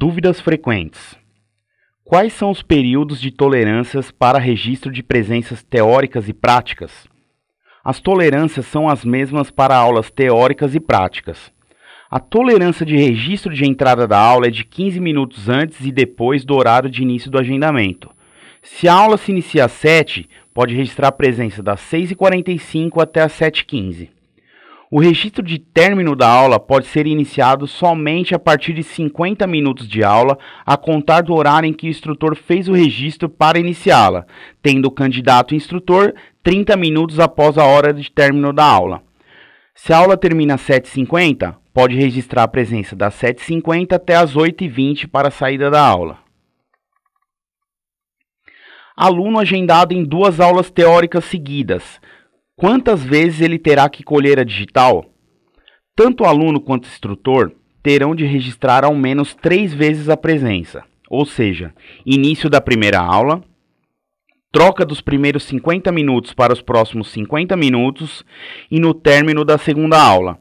Dúvidas frequentes. Quais são os períodos de tolerâncias para registro de presenças teóricas e práticas? As tolerâncias são as mesmas para aulas teóricas e práticas. A tolerância de registro de entrada da aula é de 15 minutos antes e depois do horário de início do agendamento. Se a aula se inicia às 7, pode registrar a presença das 6h45 até às 7h15. O registro de término da aula pode ser iniciado somente a partir de 50 minutos de aula, a contar do horário em que o instrutor fez o registro para iniciá-la, tendo o candidato instrutor 30 minutos após a hora de término da aula. Se a aula termina às 7h50, pode registrar a presença das 7h50 até as 8h20 para a saída da aula. Aluno agendado em duas aulas teóricas seguidas, Quantas vezes ele terá que colher a digital? Tanto o aluno quanto o instrutor terão de registrar ao menos três vezes a presença, ou seja, início da primeira aula, troca dos primeiros 50 minutos para os próximos 50 minutos e no término da segunda aula,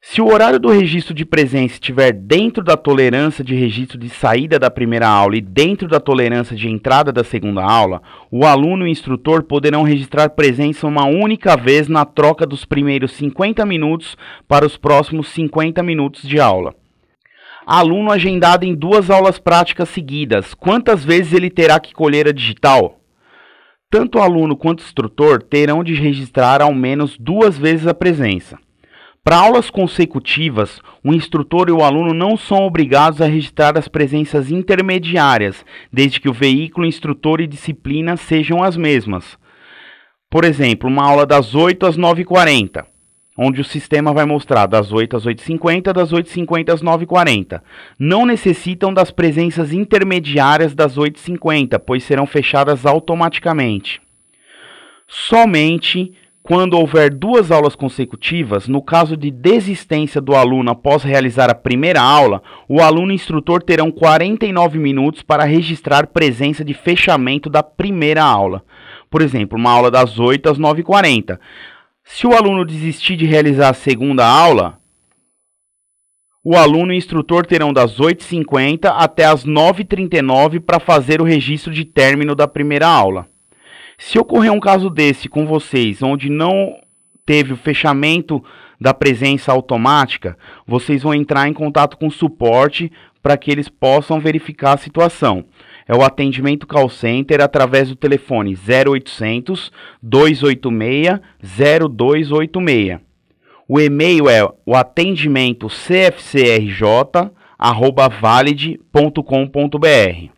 se o horário do registro de presença estiver dentro da tolerância de registro de saída da primeira aula e dentro da tolerância de entrada da segunda aula, o aluno e o instrutor poderão registrar presença uma única vez na troca dos primeiros 50 minutos para os próximos 50 minutos de aula. Aluno agendado em duas aulas práticas seguidas, quantas vezes ele terá que colher a digital? Tanto o aluno quanto o instrutor terão de registrar ao menos duas vezes a presença. Para aulas consecutivas, o instrutor e o aluno não são obrigados a registrar as presenças intermediárias, desde que o veículo instrutor e disciplina sejam as mesmas. Por exemplo, uma aula das 8 às 9h40, onde o sistema vai mostrar das 8 às 8h50, das 8h50 às 9h40. Não necessitam das presenças intermediárias das 8h50, pois serão fechadas automaticamente. Somente quando houver duas aulas consecutivas, no caso de desistência do aluno após realizar a primeira aula, o aluno e o instrutor terão 49 minutos para registrar presença de fechamento da primeira aula. Por exemplo, uma aula das 8 às 9h40. Se o aluno desistir de realizar a segunda aula, o aluno e o instrutor terão das 8h50 até as 9h39 para fazer o registro de término da primeira aula. Se ocorrer um caso desse com vocês, onde não teve o fechamento da presença automática, vocês vão entrar em contato com o suporte para que eles possam verificar a situação. É o atendimento call center através do telefone 0800 286 0286. O e-mail é o atendimento cfcrj@valid.com.br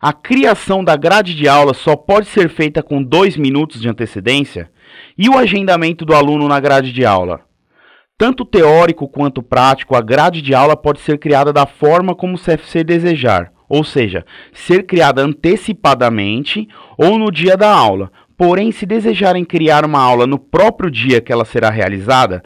a criação da grade de aula só pode ser feita com dois minutos de antecedência e o agendamento do aluno na grade de aula. Tanto teórico quanto prático, a grade de aula pode ser criada da forma como o CFC desejar, ou seja, ser criada antecipadamente ou no dia da aula. Porém, se desejarem criar uma aula no próprio dia que ela será realizada,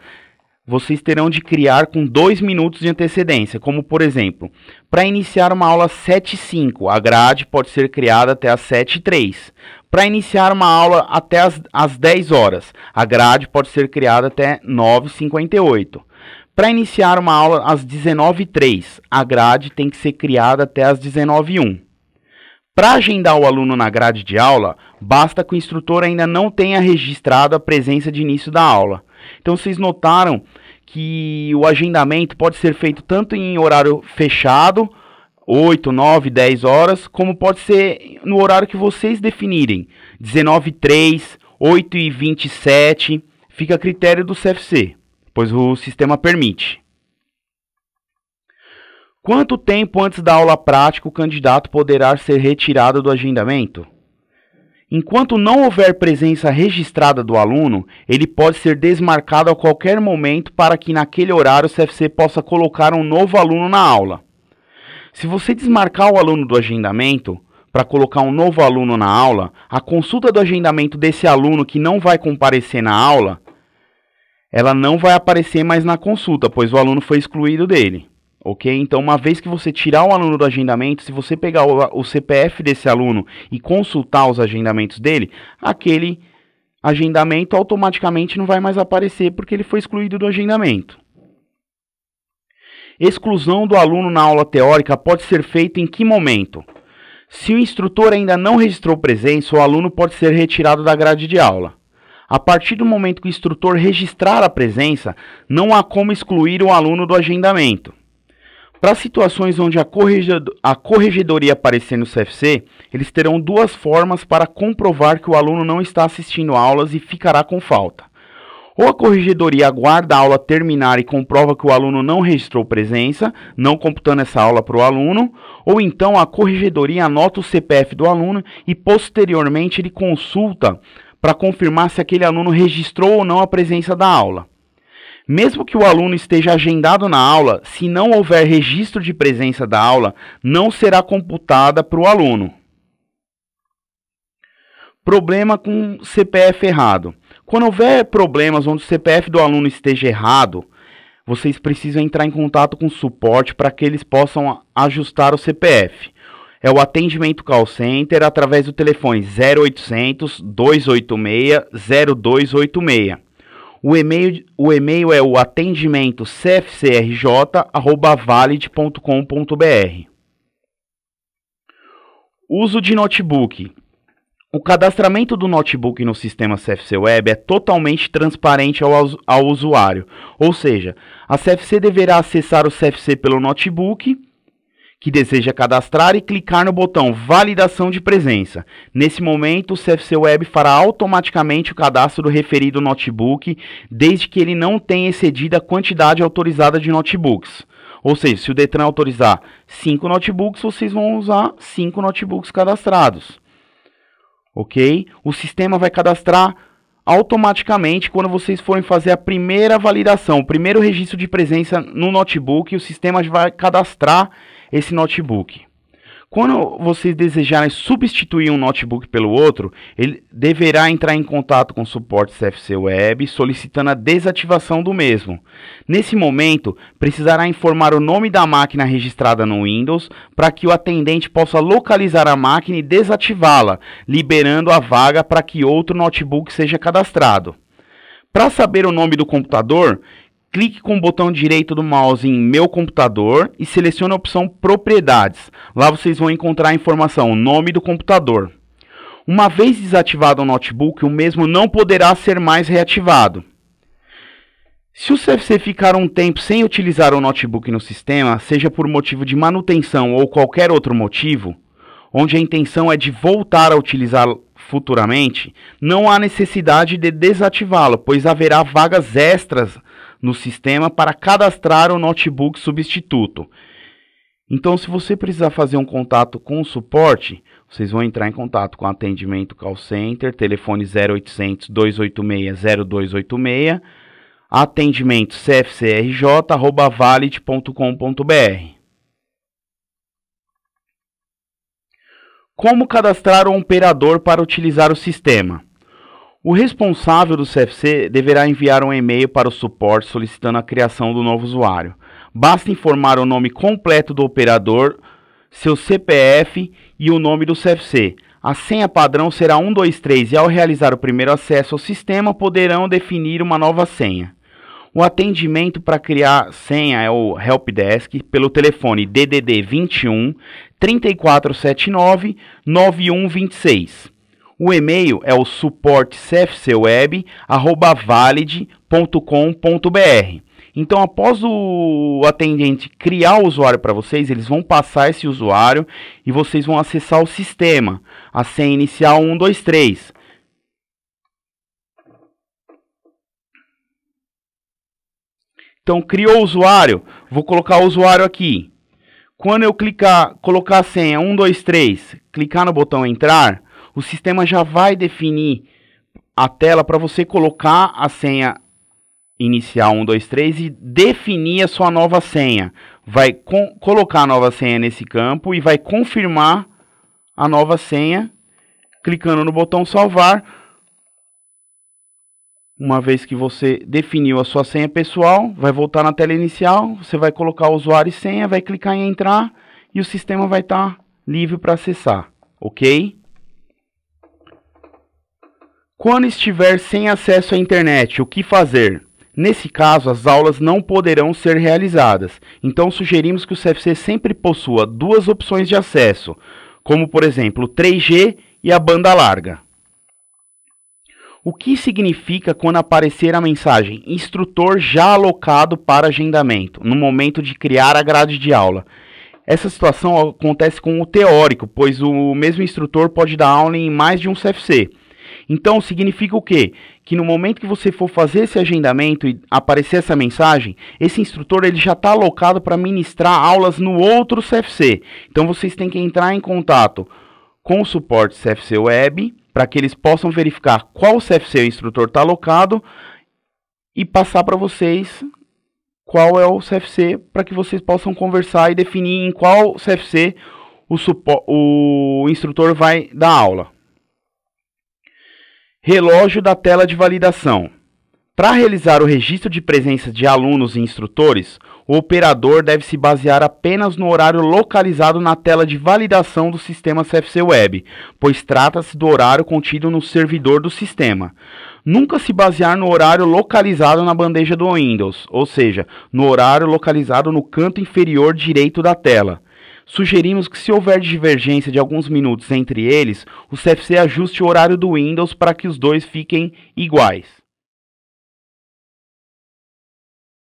vocês terão de criar com 2 minutos de antecedência, como por exemplo, para iniciar uma aula 7.5, a grade pode ser criada até as 7.3. Para iniciar uma aula até as, as 10 horas, a grade pode ser criada até 9.58. Para iniciar uma aula às 19h03, a grade tem que ser criada até às 19h01. Para agendar o aluno na grade de aula, basta que o instrutor ainda não tenha registrado a presença de início da aula. Então, vocês notaram que o agendamento pode ser feito tanto em horário fechado, 8, 9, 10 horas, como pode ser no horário que vocês definirem, 19 3, 8 e 27, fica a critério do CFC, pois o sistema permite. Quanto tempo antes da aula prática o candidato poderá ser retirado do agendamento? Enquanto não houver presença registrada do aluno, ele pode ser desmarcado a qualquer momento para que naquele horário o CFC possa colocar um novo aluno na aula. Se você desmarcar o aluno do agendamento para colocar um novo aluno na aula, a consulta do agendamento desse aluno que não vai comparecer na aula, ela não vai aparecer mais na consulta, pois o aluno foi excluído dele. Ok? Então, uma vez que você tirar o aluno do agendamento, se você pegar o, o CPF desse aluno e consultar os agendamentos dele, aquele agendamento automaticamente não vai mais aparecer porque ele foi excluído do agendamento. Exclusão do aluno na aula teórica pode ser feita em que momento? Se o instrutor ainda não registrou presença, o aluno pode ser retirado da grade de aula. A partir do momento que o instrutor registrar a presença, não há como excluir o aluno do agendamento. Para situações onde a, corregedor, a corregedoria aparecer no CFC, eles terão duas formas para comprovar que o aluno não está assistindo aulas e ficará com falta. Ou a corregedoria aguarda a aula terminar e comprova que o aluno não registrou presença, não computando essa aula para o aluno, ou então a corregedoria anota o CPF do aluno e posteriormente ele consulta para confirmar se aquele aluno registrou ou não a presença da aula. Mesmo que o aluno esteja agendado na aula, se não houver registro de presença da aula, não será computada para o aluno. Problema com CPF errado. Quando houver problemas onde o CPF do aluno esteja errado, vocês precisam entrar em contato com o suporte para que eles possam ajustar o CPF. É o atendimento call center através do telefone 0800 286 0286. O e-mail, o e-mail é o atendimento cfcrj.valid.com.br. Uso de notebook. O cadastramento do notebook no sistema CFC Web é totalmente transparente ao, ao usuário, ou seja, a CFC deverá acessar o CFC pelo notebook que deseja cadastrar e clicar no botão Validação de Presença. Nesse momento, o CFC Web fará automaticamente o cadastro do referido notebook, desde que ele não tenha excedido a quantidade autorizada de notebooks. Ou seja, se o Detran autorizar 5 notebooks, vocês vão usar 5 notebooks cadastrados. Ok? O sistema vai cadastrar automaticamente quando vocês forem fazer a primeira validação, o primeiro registro de presença no notebook, o sistema vai cadastrar esse notebook. Quando vocês desejarem substituir um notebook pelo outro, ele deverá entrar em contato com o suporte CFC Web solicitando a desativação do mesmo. Nesse momento, precisará informar o nome da máquina registrada no Windows para que o atendente possa localizar a máquina e desativá-la, liberando a vaga para que outro notebook seja cadastrado. Para saber o nome do computador, clique com o botão direito do mouse em Meu Computador e selecione a opção Propriedades. Lá vocês vão encontrar a informação Nome do computador. Uma vez desativado o notebook, o mesmo não poderá ser mais reativado. Se o CFC ficar um tempo sem utilizar o notebook no sistema, seja por motivo de manutenção ou qualquer outro motivo, onde a intenção é de voltar a utilizá-lo futuramente, não há necessidade de desativá-lo, pois haverá vagas extras no sistema para cadastrar o notebook substituto. Então, se você precisar fazer um contato com o suporte, vocês vão entrar em contato com o atendimento call center, telefone 0800 286 0286, atendimento cfcrj@valid.com.br. Como cadastrar o operador para utilizar o sistema? O responsável do CFC deverá enviar um e-mail para o suporte solicitando a criação do novo usuário. Basta informar o nome completo do operador, seu CPF e o nome do CFC. A senha padrão será 123 e ao realizar o primeiro acesso ao sistema poderão definir uma nova senha. O atendimento para criar senha é o helpdesk pelo telefone DDD 21 3479 9126 o e-mail é o suporte cfcweb@valid.com.br. Então, após o atendente criar o usuário para vocês, eles vão passar esse usuário e vocês vão acessar o sistema. A senha inicial 123. Então, criou o usuário, vou colocar o usuário aqui. Quando eu clicar, colocar a senha 123, clicar no botão entrar, o sistema já vai definir a tela para você colocar a senha inicial 123 e definir a sua nova senha. Vai colocar a nova senha nesse campo e vai confirmar a nova senha clicando no botão salvar. Uma vez que você definiu a sua senha pessoal, vai voltar na tela inicial, você vai colocar usuário e senha, vai clicar em entrar e o sistema vai estar tá livre para acessar, ok? Quando estiver sem acesso à internet, o que fazer? Nesse caso, as aulas não poderão ser realizadas, então sugerimos que o CFC sempre possua duas opções de acesso, como por exemplo 3G e a banda larga. O que significa quando aparecer a mensagem instrutor já alocado para agendamento, no momento de criar a grade de aula? Essa situação acontece com o teórico, pois o mesmo instrutor pode dar aula em mais de um CFC. Então significa o quê? Que no momento que você for fazer esse agendamento e aparecer essa mensagem, esse instrutor ele já está alocado para ministrar aulas no outro CFC. Então vocês têm que entrar em contato com o suporte CFC Web para que eles possam verificar qual CFC o instrutor está alocado e passar para vocês qual é o CFC para que vocês possam conversar e definir em qual CFC o, o instrutor vai dar aula. Relógio da tela de validação. Para realizar o registro de presença de alunos e instrutores, o operador deve se basear apenas no horário localizado na tela de validação do sistema CFC Web, pois trata-se do horário contido no servidor do sistema. Nunca se basear no horário localizado na bandeja do Windows, ou seja, no horário localizado no canto inferior direito da tela. Sugerimos que, se houver divergência de alguns minutos entre eles, o CFC ajuste o horário do Windows para que os dois fiquem iguais.